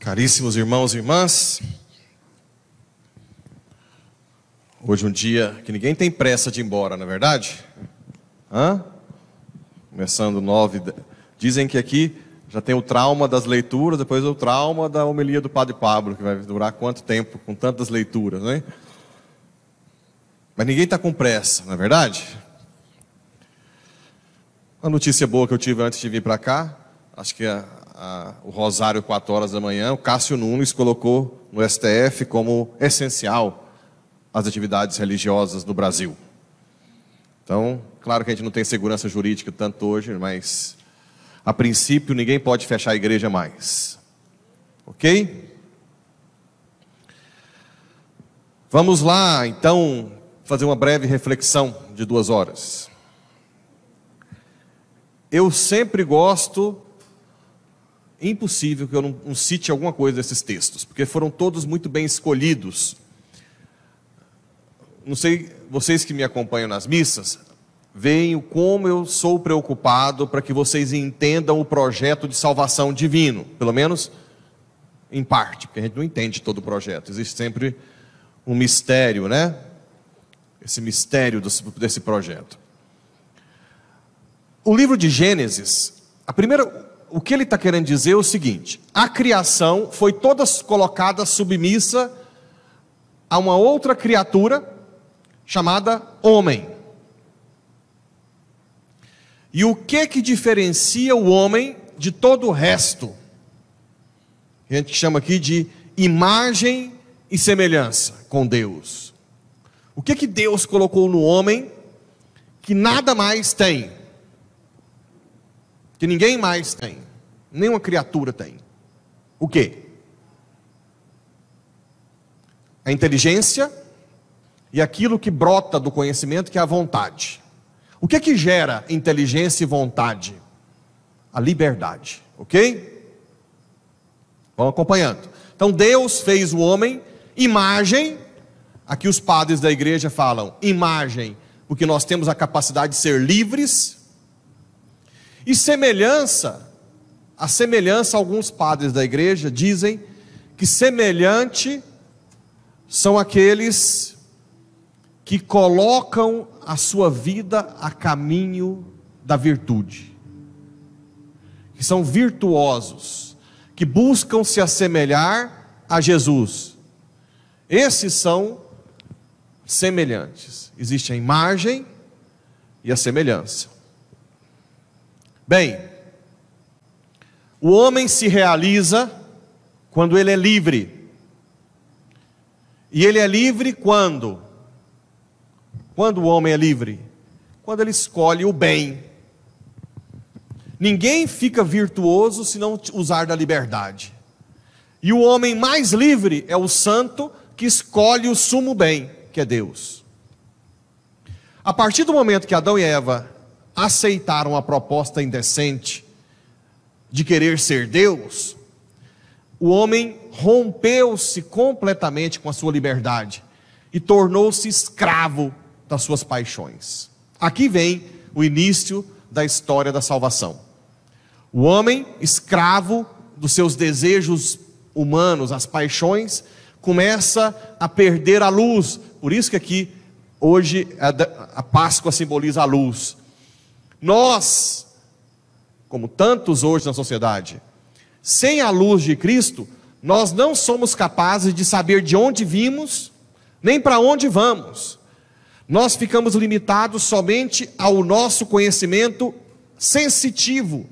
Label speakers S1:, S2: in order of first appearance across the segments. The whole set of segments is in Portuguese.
S1: Caríssimos irmãos e irmãs, hoje é um dia que ninguém tem pressa de ir embora, não é verdade? Hã? Começando nove, dizem que aqui já tem o trauma das leituras, depois o trauma da homilia do Padre Pablo, que vai durar quanto tempo com tantas leituras, né? Mas ninguém está com pressa, não é verdade? Uma notícia boa que eu tive antes de vir para cá, acho que a, a, o Rosário, 4 horas da manhã, o Cássio Nunes colocou no STF como essencial as atividades religiosas no Brasil. Então, claro que a gente não tem segurança jurídica tanto hoje, mas a princípio, ninguém pode fechar a igreja mais. Ok? Vamos lá, então, fazer uma breve reflexão de duas horas. Eu sempre gosto. Impossível que eu não, não cite alguma coisa desses textos, porque foram todos muito bem escolhidos. Não sei, vocês que me acompanham nas missas, veem como eu sou preocupado para que vocês entendam o projeto de salvação divino, pelo menos em parte, porque a gente não entende todo o projeto, existe sempre um mistério, né? Esse mistério desse projeto. O livro de Gênesis, a primeira, o que ele está querendo dizer é o seguinte: a criação foi toda colocada submissa a uma outra criatura chamada homem. E o que que diferencia o homem de todo o resto? A gente chama aqui de imagem e semelhança com Deus. O que que Deus colocou no homem que nada mais tem? Que ninguém mais tem, nenhuma criatura tem. O que? A inteligência e aquilo que brota do conhecimento, que é a vontade. O que é que gera inteligência e vontade? A liberdade, ok? Vamos acompanhando. Então Deus fez o homem imagem, aqui os padres da igreja falam imagem, porque nós temos a capacidade de ser livres, e semelhança, a semelhança, alguns padres da igreja dizem que semelhante são aqueles que colocam a sua vida a caminho da virtude, que são virtuosos, que buscam se assemelhar a Jesus. Esses são semelhantes. Existe a imagem e a semelhança. Bem, o homem se realiza quando ele é livre. E ele é livre quando? Quando o homem é livre? Quando ele escolhe o bem. Ninguém fica virtuoso se não usar da liberdade. E o homem mais livre é o santo que escolhe o sumo bem, que é Deus. A partir do momento que Adão e Eva aceitaram a proposta indecente de querer ser Deus, o homem rompeu-se completamente com a sua liberdade e tornou-se escravo das suas paixões. Aqui vem o início da história da salvação. O homem, escravo dos seus desejos humanos, as paixões, começa a perder a luz. Por isso que aqui, hoje, a Páscoa simboliza a luz. Nós, como tantos hoje na sociedade, sem a luz de Cristo, nós não somos capazes de saber de onde vimos, nem para onde vamos. Nós ficamos limitados somente ao nosso conhecimento sensitivo,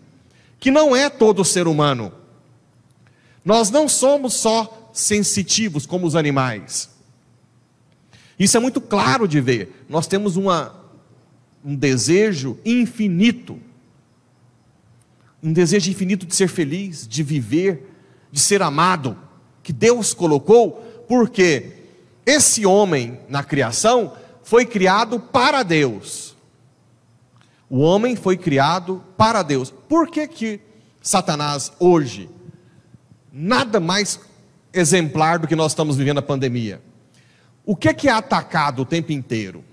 S1: que não é todo ser humano. Nós não somos só sensitivos como os animais. Isso é muito claro de ver. Nós temos uma, um desejo infinito, um desejo infinito de ser feliz, de viver, de ser amado, que Deus colocou, porque esse homem na criação foi criado para Deus. O homem foi criado para Deus. Por que que Satanás hoje nada mais exemplar do que nós estamos vivendo a pandemia? O que que é atacado o tempo inteiro?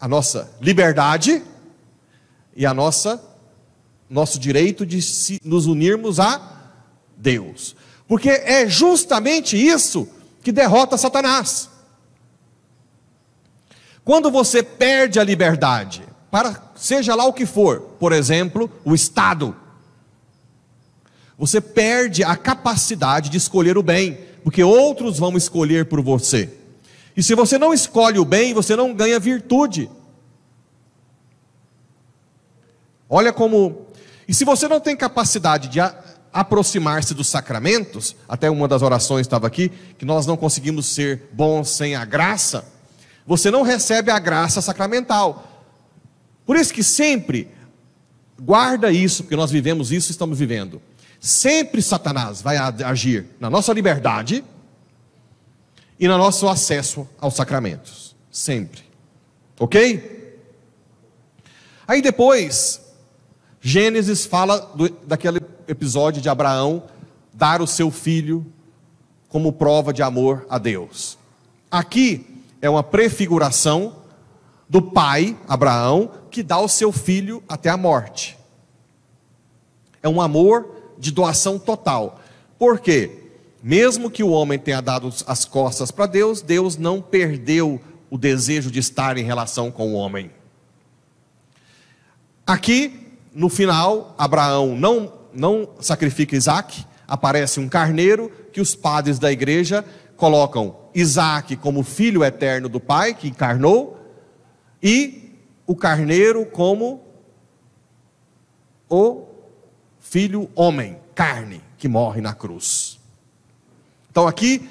S1: A nossa liberdade e a nossa nosso direito de nos unirmos a Deus. Porque é justamente isso que derrota Satanás. Quando você perde a liberdade, para seja lá o que for, por exemplo, o Estado, você perde a capacidade de escolher o bem, porque outros vão escolher por você. E se você não escolhe o bem, você não ganha virtude. Olha como. E se você não tem capacidade de aproximar-se dos sacramentos, até uma das orações estava aqui, que nós não conseguimos ser bons sem a graça. Você não recebe a graça sacramental. Por isso que sempre guarda isso, porque nós vivemos isso, estamos vivendo. Sempre Satanás vai agir na nossa liberdade e no nosso acesso aos sacramentos. Sempre. Ok? Aí depois, Gênesis fala do, daquele episódio de Abraão dar o seu filho como prova de amor a Deus. Aqui, é uma prefiguração do pai, Abraão, que dá o seu filho até a morte. É um amor de doação total. Por quê? Mesmo que o homem tenha dado as costas para Deus, Deus não perdeu o desejo de estar em relação com o homem. Aqui, no final, Abraão não, não sacrifica Isaac, aparece um carneiro que os padres da igreja colocam Isaac como filho eterno do Pai, que encarnou, e o carneiro como o filho homem, carne, que morre na cruz. Então aqui,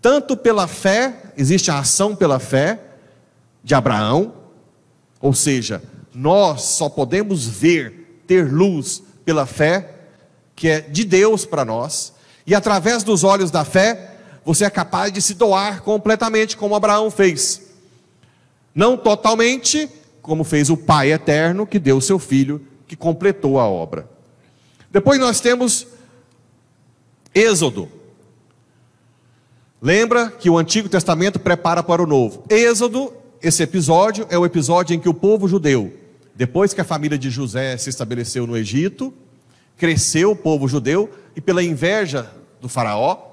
S1: tanto pela fé, existe a ação pela fé de Abraão, ou seja, nós só podemos ver, ter luz pela fé, que é de Deus para nós, e através dos olhos da fé, você é capaz de se doar completamente, como Abraão fez. Não totalmente, como fez o Pai eterno, que deu o seu filho, que completou a obra. Depois nós temos Êxodo. Lembra que o Antigo Testamento prepara para o Novo. Êxodo, esse episódio, é o episódio em que o povo judeu, depois que a família de José se estabeleceu no Egito, cresceu o povo judeu e, pela inveja do Faraó,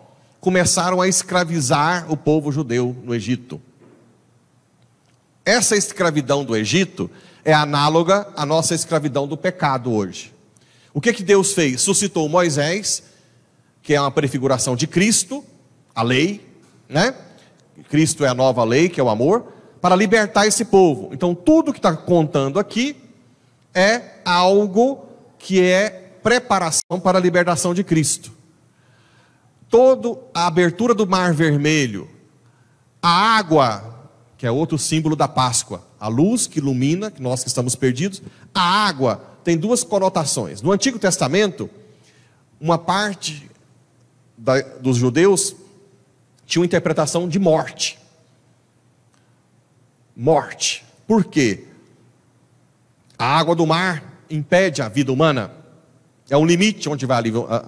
S1: começaram a escravizar o povo judeu no Egito. Essa escravidão do Egito é análoga à nossa escravidão do pecado hoje. O que, que Deus fez? Suscitou Moisés, que é uma prefiguração de Cristo, a lei, né? Cristo é a nova lei, que é o amor, para libertar esse povo. Então, tudo que está contando aqui é algo que é preparação para a libertação de Cristo toda a abertura do Mar Vermelho, a água, que é outro símbolo da Páscoa, a luz que ilumina, que nós que estamos perdidos, a água tem duas conotações. No Antigo Testamento, uma parte da, dos judeus tinha uma interpretação de morte. Morte. Por quê? A água do mar impede a vida humana. É um limite onde vai a,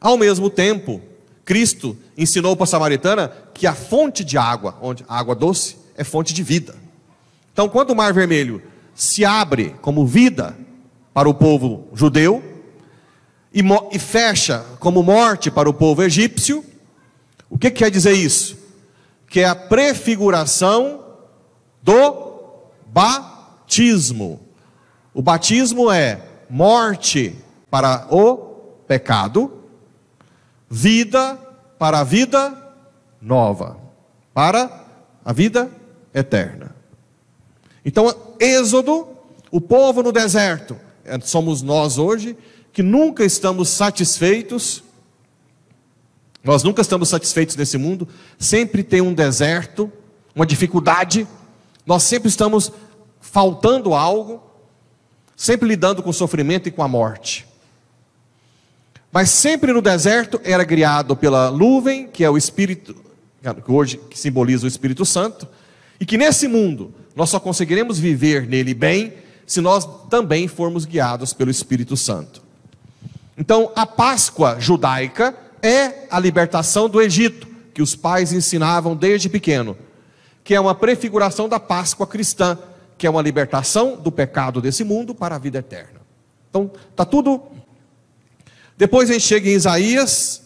S1: ao mesmo tempo, Cristo ensinou para a samaritana que a fonte de água, onde a água doce, é fonte de vida. Então, quando o Mar Vermelho se abre como vida para o povo judeu e, e fecha como morte para o povo egípcio, o que, que quer dizer isso? Que é a prefiguração do batismo. O batismo é morte para o pecado vida para a vida nova, para a vida eterna. Então, Êxodo, o povo no deserto, é, somos nós hoje, que nunca estamos satisfeitos, nós nunca estamos satisfeitos nesse mundo, sempre tem um deserto, uma dificuldade, nós sempre estamos faltando algo, sempre lidando com o sofrimento e com a morte. Mas sempre no deserto era guiado pela nuvem, que é o Espírito, que hoje que simboliza o Espírito Santo, e que nesse mundo nós só conseguiremos viver nele bem se nós também formos guiados pelo Espírito Santo. Então, a Páscoa judaica é a libertação do Egito, que os pais ensinavam desde pequeno, que é uma prefiguração da Páscoa cristã, que é uma libertação do pecado desse mundo para a vida eterna. Então, está tudo depois a gente chega em Isaías,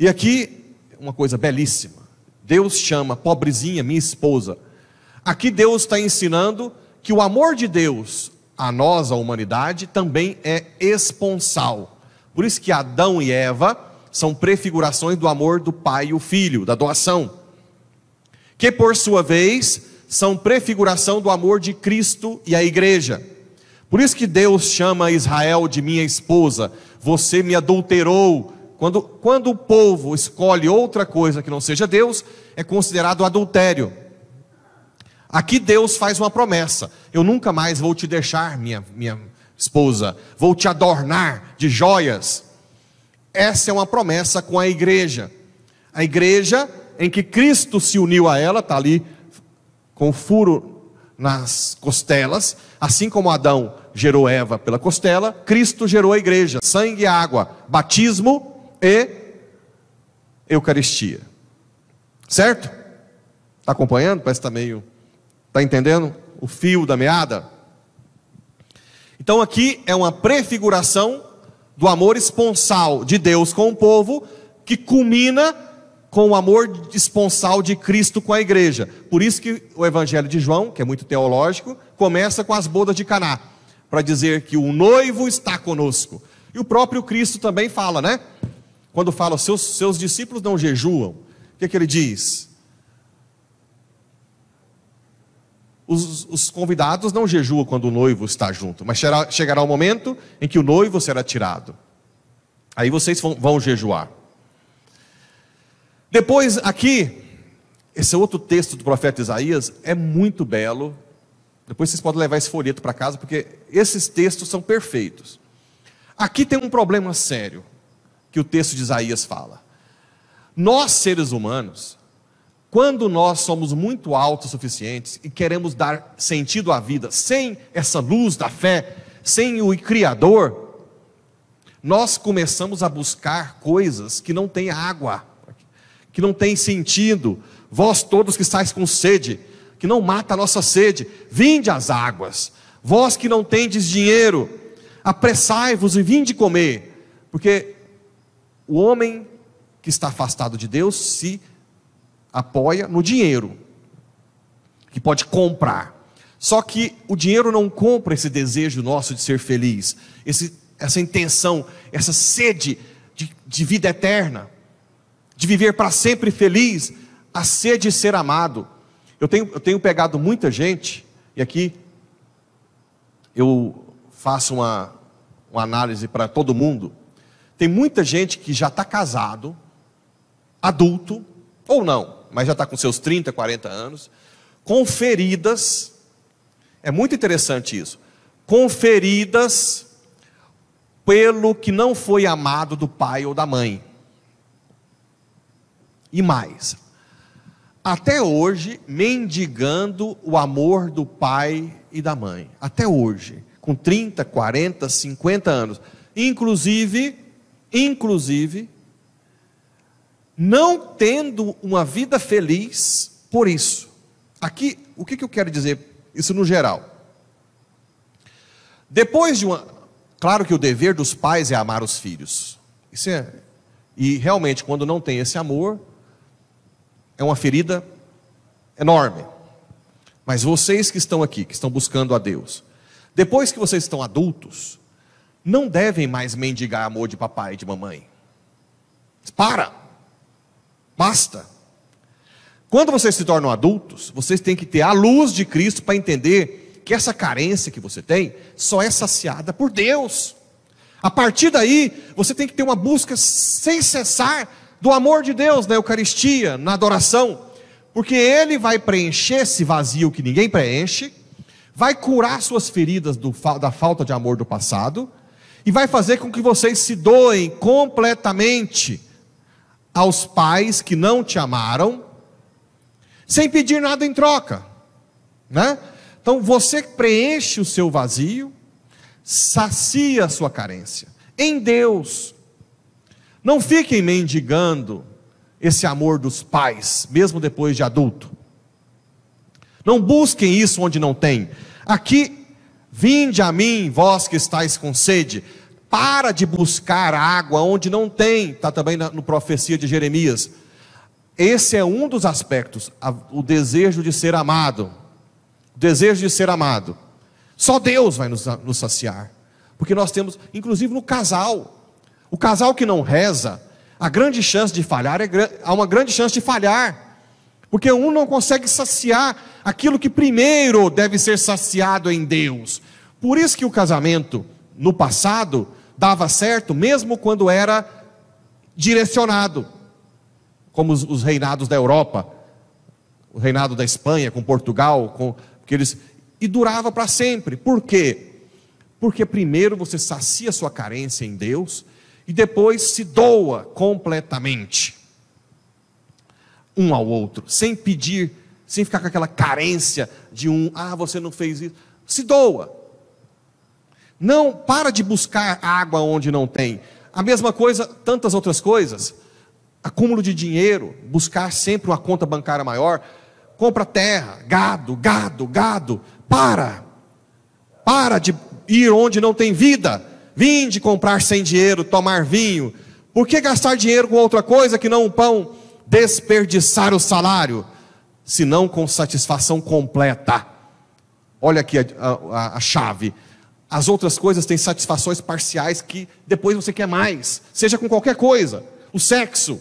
S1: e aqui uma coisa belíssima. Deus chama pobrezinha, minha esposa. Aqui Deus está ensinando que o amor de Deus a nós, a humanidade, também é esponsal. Por isso que Adão e Eva são prefigurações do amor do pai e o filho, da doação. Que por sua vez são prefiguração do amor de Cristo e a igreja. Por isso que Deus chama Israel de minha esposa. Você me adulterou. Quando, quando o povo escolhe outra coisa que não seja Deus, é considerado adultério. Aqui Deus faz uma promessa: eu nunca mais vou te deixar, minha, minha esposa, vou te adornar de joias. Essa é uma promessa com a igreja. A igreja em que Cristo se uniu a ela, está ali com furo nas costelas, assim como Adão gerou Eva pela costela, Cristo gerou a igreja, sangue e água, batismo e Eucaristia. Certo? Está acompanhando? Parece que está meio. Está entendendo o fio da meada? Então aqui é uma prefiguração do amor esponsal de Deus com o povo, que culmina com o amor esponsal de Cristo com a igreja. Por isso que o evangelho de João, que é muito teológico, começa com as bodas de Caná, para dizer que o noivo está conosco. E o próprio Cristo também fala, né? Quando fala, seus, seus discípulos não jejuam, o que, é que ele diz? Os, os, convidados não jejuam quando o noivo está junto, mas chegará, chegará o momento em que o noivo será tirado. Aí vocês vão, vão jejuar. Depois, aqui, esse outro texto do profeta Isaías é muito belo. Depois vocês podem levar esse folheto para casa, porque esses textos são perfeitos. Aqui tem um problema sério que o texto de Isaías fala. Nós, seres humanos, quando nós somos muito autossuficientes e queremos dar sentido à vida sem essa luz da fé, sem o Criador, nós começamos a buscar coisas que não têm água que não tem sentido. Vós todos que estáis com sede, que não mata a nossa sede, vinde às águas. Vós que não tendes dinheiro, apressai-vos e vinde comer. Porque o homem que está afastado de Deus se apoia no dinheiro, que pode comprar. Só que o dinheiro não compra esse desejo nosso de ser feliz, esse, essa intenção, essa sede de, de vida eterna de viver para sempre feliz, a sede de ser amado. Eu tenho, eu tenho pegado muita gente, e aqui eu faço uma, uma análise para todo mundo. Tem muita gente que já está casado, adulto, ou não, mas já está com seus 30, 40 anos, com feridas. É muito interessante isso. Com feridas pelo que não foi amado do pai ou da mãe. E mais, até hoje, mendigando o amor do pai e da mãe. Até hoje, com 30, 40, 50 anos. Inclusive, inclusive, não tendo uma vida feliz por isso. Aqui, o que, eu quero dizer? Isso no geral. Depois de uma. Claro que o dever dos pais é amar os filhos. Isso é. E realmente, quando não tem esse amor, é uma ferida enorme. Mas vocês que estão aqui, que estão buscando a Deus, depois que vocês estão adultos, não devem mais mendigar amor de papai e de mamãe. Para! Basta! Quando vocês se tornam adultos, vocês têm que ter a luz de Cristo para entender que essa carência que você tem só é saciada por Deus. A partir daí, você tem que ter uma busca sem cessar do amor de Deus na Eucaristia, na adoração, porque Ele vai preencher esse vazio que ninguém preenche, vai curar suas feridas do, da falta de amor do passado e vai fazer com que vocês se doem completamente aos pais que não te amaram, sem pedir nada em troca, né? Então você preenche o seu vazio, sacia a sua carência em Deus não fiquem mendigando esse amor dos pais, mesmo depois de adulto. Não busquem isso onde não tem. Aqui, vinde a mim, vós que estáis com sede. Para de buscar água onde não tem, está também na no profecia de Jeremias. Esse é um dos aspectos, a, o desejo de ser amado. O desejo de ser amado. Só Deus vai nos, nos saciar. Porque nós temos, inclusive no casal, o casal que não reza, a grande chance de falhar é há uma grande chance de falhar, porque um não consegue saciar aquilo que primeiro deve ser saciado em Deus. Por isso que o casamento no passado dava certo, mesmo quando era direcionado, como os, os reinados da Europa, o reinado da Espanha com Portugal, com eles, e durava para sempre. Por quê? Porque primeiro você sacia sua carência em Deus e depois se doa completamente um ao outro, sem pedir, sem ficar com aquela carência de um, ah, você não fez isso. Se doa. Não para de buscar água onde não tem. A mesma coisa, tantas outras coisas. Acúmulo de dinheiro, buscar sempre uma conta bancária maior, compra terra, gado, gado, gado. Para. Para de ir onde não tem vida Vinde comprar sem dinheiro, tomar vinho. Por que gastar dinheiro com outra coisa que não o pão? Desperdiçar o salário, se não com satisfação completa. Olha aqui a, a, a chave. As outras coisas têm satisfações parciais que depois você quer mais, seja com qualquer coisa. O sexo.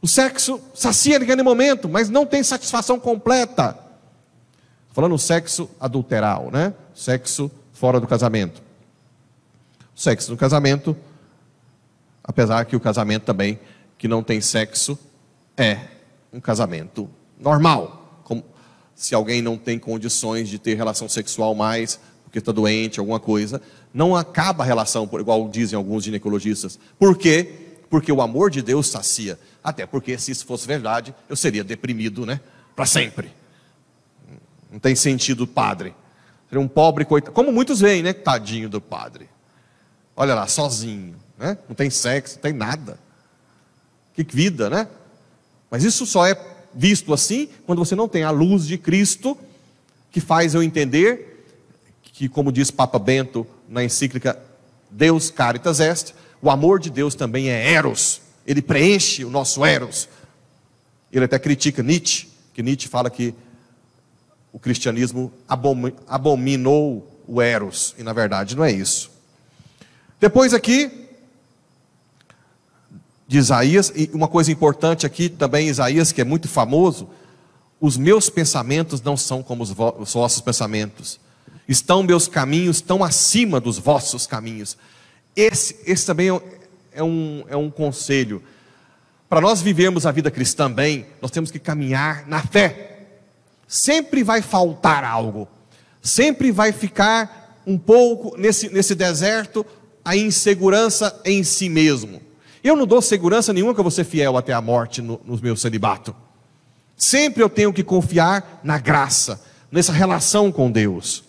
S1: O sexo sacia naquele momento, mas não tem satisfação completa. Falando sexo adulteral, né? Sexo fora do casamento sexo no casamento, apesar que o casamento também que não tem sexo é um casamento normal. Como se alguém não tem condições de ter relação sexual mais, porque está doente, alguma coisa, não acaba a relação, igual dizem alguns ginecologistas. Por quê? Porque o amor de Deus sacia. Até porque, se isso fosse verdade, eu seria deprimido, né? Para sempre. Não tem sentido, padre. Seria um pobre coitado. Como muitos veem, né? Tadinho do padre. Olha lá, sozinho, né? Não tem sexo, não tem nada. Que vida, né? Mas isso só é visto assim quando você não tem a luz de Cristo que faz eu entender que, como diz Papa Bento na encíclica Deus Caritas Est, o amor de Deus também é eros. Ele preenche o nosso eros. Ele até critica Nietzsche, que Nietzsche fala que o cristianismo abominou o eros, e na verdade não é isso. Depois aqui, de Isaías, e uma coisa importante aqui também, Isaías, que é muito famoso, os meus pensamentos não são como os, os vossos pensamentos, estão meus caminhos tão acima dos vossos caminhos. Esse, esse também é, é um, é um conselho. Para nós vivermos a vida cristã bem, nós temos que caminhar na fé. Sempre vai faltar algo, sempre vai ficar um pouco nesse, nesse deserto, a insegurança em si mesmo. Eu não dou segurança nenhuma que eu vou ser fiel até a morte no, no meu celibato. Sempre eu tenho que confiar na graça, nessa relação com Deus.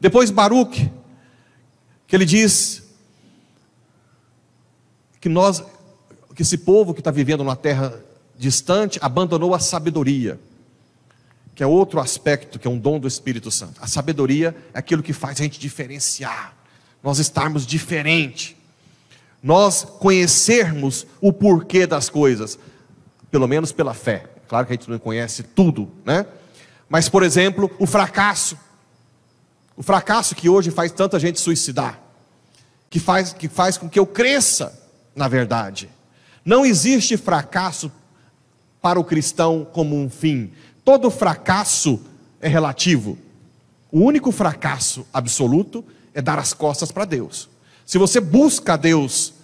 S1: Depois Baruch, que ele diz que nós, que esse povo que está vivendo numa terra distante, abandonou a sabedoria, que é outro aspecto, que é um dom do Espírito Santo. A sabedoria é aquilo que faz a gente diferenciar nós estarmos diferente, nós conhecermos o porquê das coisas, pelo menos pela fé. Claro que a gente não conhece tudo, né? Mas, por exemplo, o fracasso. O fracasso que hoje faz tanta gente suicidar, que faz, que faz com que eu cresça na verdade. Não existe fracasso para o cristão como um fim. Todo fracasso é relativo. O único fracasso absoluto é dar as costas para Deus. Se você busca Deus,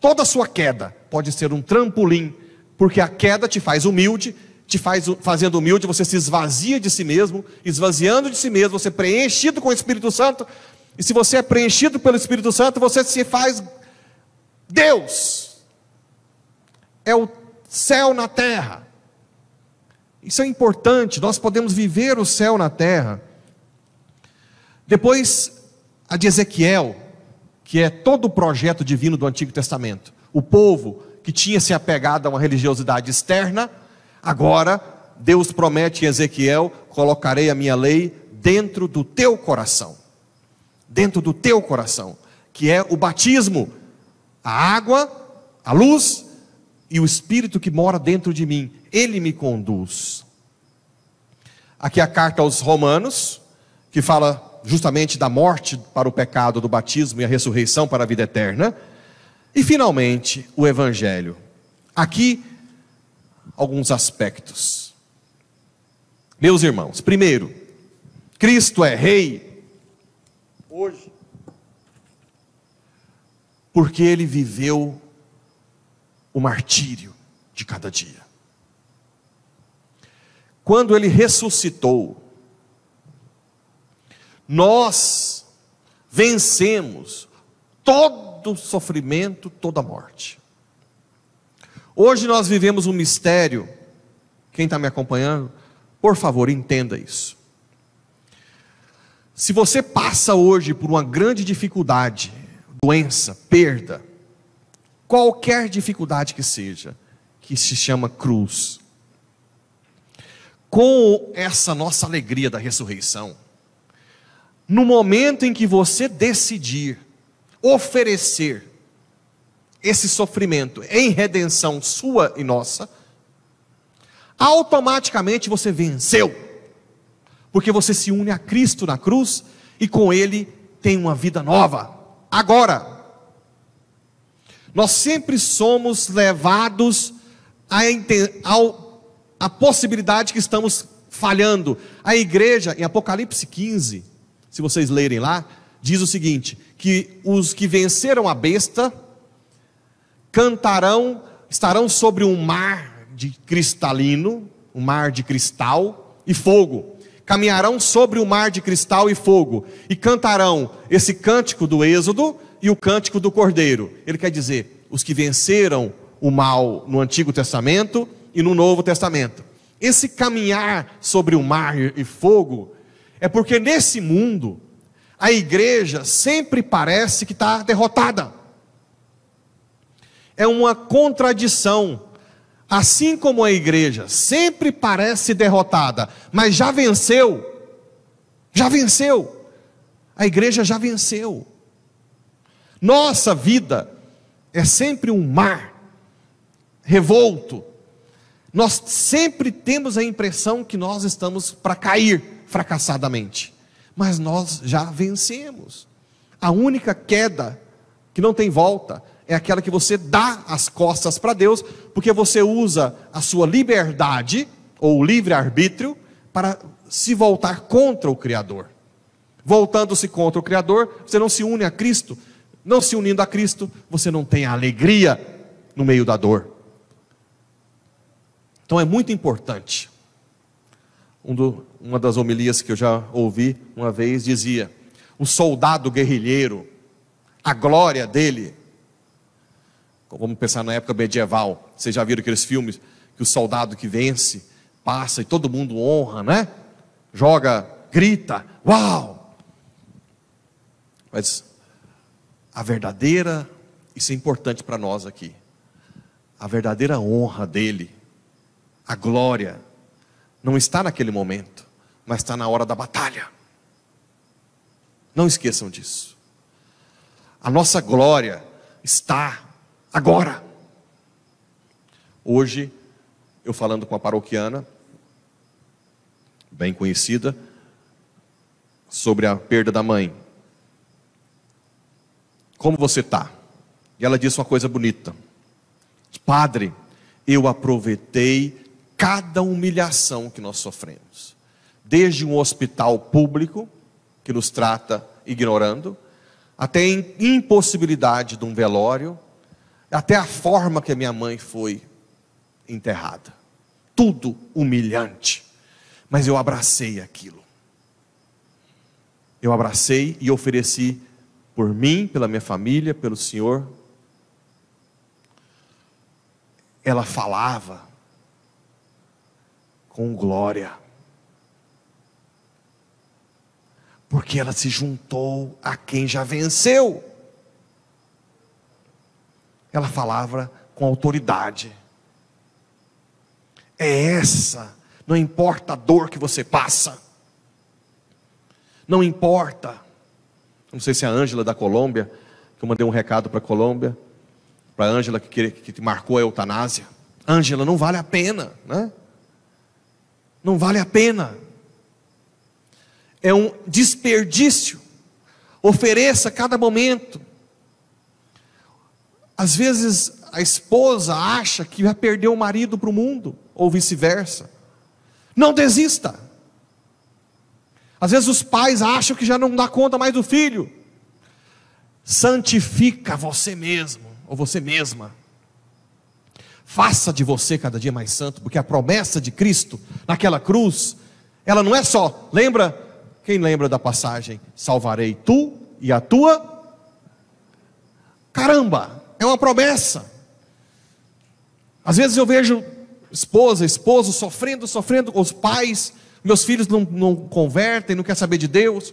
S1: toda a sua queda pode ser um trampolim, porque a queda te faz humilde, te faz fazendo humilde, você se esvazia de si mesmo, esvaziando de si mesmo, você é preenchido com o Espírito Santo, e se você é preenchido pelo Espírito Santo, você se faz Deus. É o céu na terra. Isso é importante, nós podemos viver o céu na terra. Depois a de Ezequiel, que é todo o projeto divino do Antigo Testamento. O povo que tinha se apegado a uma religiosidade externa, agora Deus promete em Ezequiel: colocarei a minha lei dentro do teu coração. Dentro do teu coração, que é o batismo, a água, a luz e o espírito que mora dentro de mim. Ele me conduz. Aqui a carta aos Romanos, que fala justamente da morte para o pecado, do batismo e a ressurreição para a vida eterna. E finalmente, o Evangelho. Aqui, alguns aspectos. Meus irmãos, primeiro, Cristo é Rei hoje, porque ele viveu o martírio de cada dia. Quando ele ressuscitou, nós vencemos todo sofrimento, toda morte. Hoje nós vivemos um mistério. Quem está me acompanhando, por favor, entenda isso. Se você passa hoje por uma grande dificuldade, doença, perda, qualquer dificuldade que seja, que se chama cruz, com essa nossa alegria da ressurreição, no momento em que você decidir oferecer esse sofrimento em redenção sua e nossa, automaticamente você venceu, porque você se une a Cristo na cruz e com Ele tem uma vida nova. Agora, nós sempre somos levados a, a possibilidade que estamos falhando. A igreja, em Apocalipse 15, se vocês lerem lá, diz o seguinte: que os que venceram a besta cantarão, estarão sobre um mar de cristalino, um mar de cristal e fogo. Caminharão sobre o mar de cristal e fogo e cantarão esse cântico do Êxodo e o cântico do Cordeiro. Ele quer dizer, os que venceram o mal no Antigo Testamento e no Novo Testamento. Esse caminhar sobre o mar e fogo é porque nesse mundo, a igreja sempre parece que está derrotada. É uma contradição. Assim como a igreja sempre parece derrotada, mas já venceu. Já venceu. A igreja já venceu. Nossa vida é sempre um mar revolto. Nós sempre temos a impressão que nós estamos para cair fracassadamente. Mas nós já vencemos. A única queda que não tem volta é aquela que você dá as costas para Deus, porque você usa a sua liberdade ou livre-arbítrio para se voltar contra o Criador. Voltando-se contra o Criador, você não se une a Cristo. Não se unindo a Cristo, você não tem a alegria no meio da dor. Então é muito importante um do, uma das homilias que eu já ouvi uma vez dizia: o soldado guerrilheiro, a glória dele. Vamos pensar na época medieval. Vocês já viram aqueles filmes que o soldado que vence passa e todo mundo honra, né? Joga, grita, uau! Mas a verdadeira, isso é importante para nós aqui, a verdadeira honra dele, a glória não está naquele momento, mas está na hora da batalha. Não esqueçam disso. A nossa glória está agora. Hoje, eu falando com a paroquiana, bem conhecida, sobre a perda da mãe. Como você está? E ela disse uma coisa bonita: Padre, eu aproveitei cada humilhação que nós sofremos. Desde um hospital público, que nos trata ignorando, até a impossibilidade de um velório, até a forma que a minha mãe foi enterrada. Tudo humilhante. Mas eu abracei aquilo. Eu abracei e ofereci por mim, pela minha família, pelo Senhor. Ela falava com glória. Porque ela se juntou a quem já venceu. Ela falava com autoridade. É essa, não importa a dor que você passa. Não importa. Não sei se é a Ângela da Colômbia, que eu mandei um recado para a Colômbia, para a Ângela que, que, que marcou a eutanásia. Ângela, não vale a pena, né? Não vale a pena. É um desperdício. Ofereça a cada momento. Às vezes a esposa acha que vai perder o marido para o mundo, ou vice-versa. Não desista. Às vezes os pais acham que já não dá conta mais do filho. Santifica você mesmo, ou você mesma. Faça de você cada dia mais santo, porque a promessa de Cristo naquela cruz, ela não é só, lembra? Quem lembra da passagem? Salvarei tu e a tua. Caramba, é uma promessa. Às vezes eu vejo esposa, esposo sofrendo, sofrendo, os pais, meus filhos não, não convertem, não quer saber de Deus.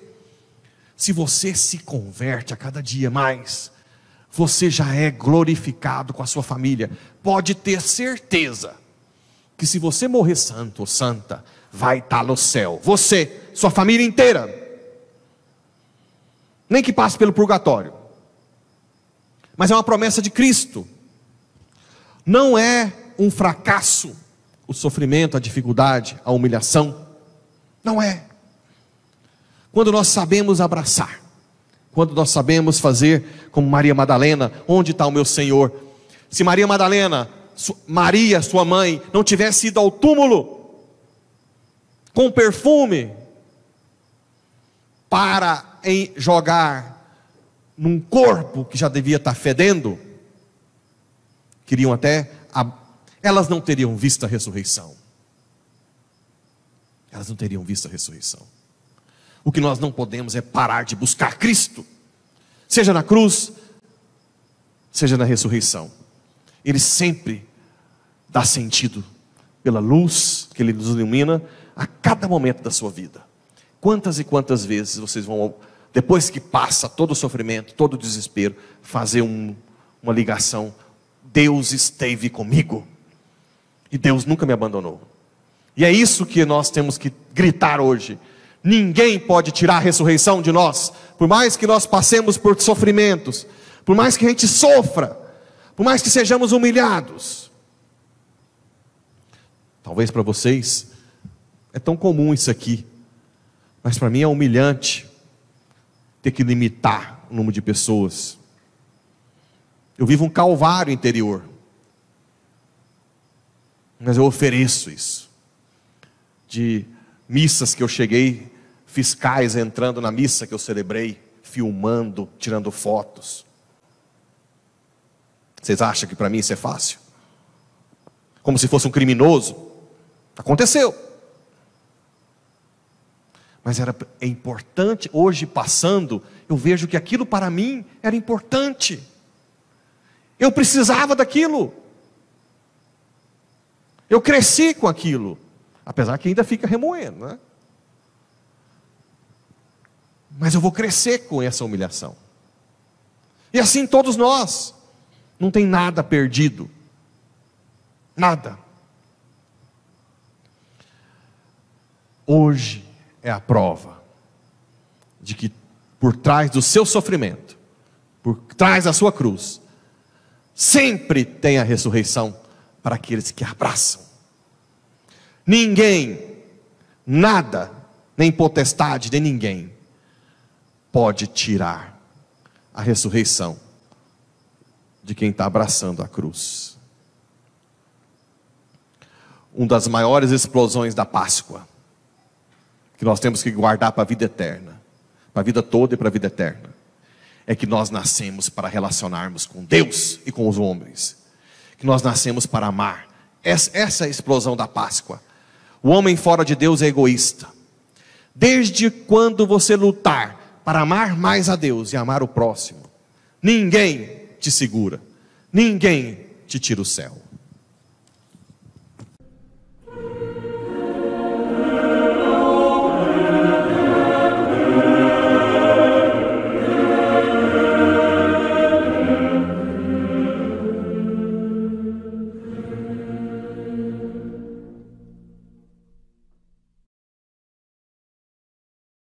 S1: Se você se converte a cada dia mais, você já é glorificado com a sua família. Pode ter certeza que se você morrer santo ou santa, vai estar tá no céu. Você, sua família inteira. Nem que passe pelo purgatório. Mas é uma promessa de Cristo. Não é um fracasso o sofrimento, a dificuldade, a humilhação. Não é. Quando nós sabemos abraçar quando nós sabemos fazer como Maria Madalena, onde está o meu Senhor? Se Maria Madalena, Maria, sua mãe, não tivesse ido ao túmulo com perfume para em, jogar num corpo que já devia estar fedendo, queriam até, a, elas não teriam visto a ressurreição. Elas não teriam visto a ressurreição. O que nós não podemos é parar de buscar Cristo, seja na cruz, seja na ressurreição. Ele sempre dá sentido pela luz que ele nos ilumina a cada momento da sua vida. Quantas e quantas vezes vocês vão, depois que passa todo o sofrimento, todo o desespero, fazer um, uma ligação: Deus esteve comigo e Deus nunca me abandonou. E é isso que nós temos que gritar hoje. Ninguém pode tirar a ressurreição de nós. Por mais que nós passemos por sofrimentos, por mais que a gente sofra, por mais que sejamos humilhados. Talvez para vocês é tão comum isso aqui, mas para mim é humilhante ter que limitar o número de pessoas. Eu vivo um calvário interior, mas eu ofereço isso. De missas que eu cheguei fiscais entrando na missa que eu celebrei, filmando, tirando fotos. Vocês acham que para mim isso é fácil? Como se fosse um criminoso? Aconteceu. Mas era é importante, hoje passando, eu vejo que aquilo para mim era importante. Eu precisava daquilo. Eu cresci com aquilo. Apesar que ainda fica remoendo, né? mas eu vou crescer com essa humilhação. E assim todos nós, não tem nada perdido, nada. Hoje é a prova de que por trás do seu sofrimento, por trás da sua cruz, sempre tem a ressurreição para aqueles que abraçam. Ninguém, nada, nem potestade, nem ninguém pode tirar a ressurreição de quem está abraçando a cruz. Uma das maiores explosões da Páscoa, que nós temos que guardar para a vida eterna, para a vida toda e para a vida eterna, é que nós nascemos para relacionarmos com Deus e com os homens, que nós nascemos para amar. Essa é a explosão da Páscoa. O homem fora de Deus é egoísta. Desde quando você lutar para amar mais a Deus e amar o próximo. Ninguém te segura, ninguém te tira o céu.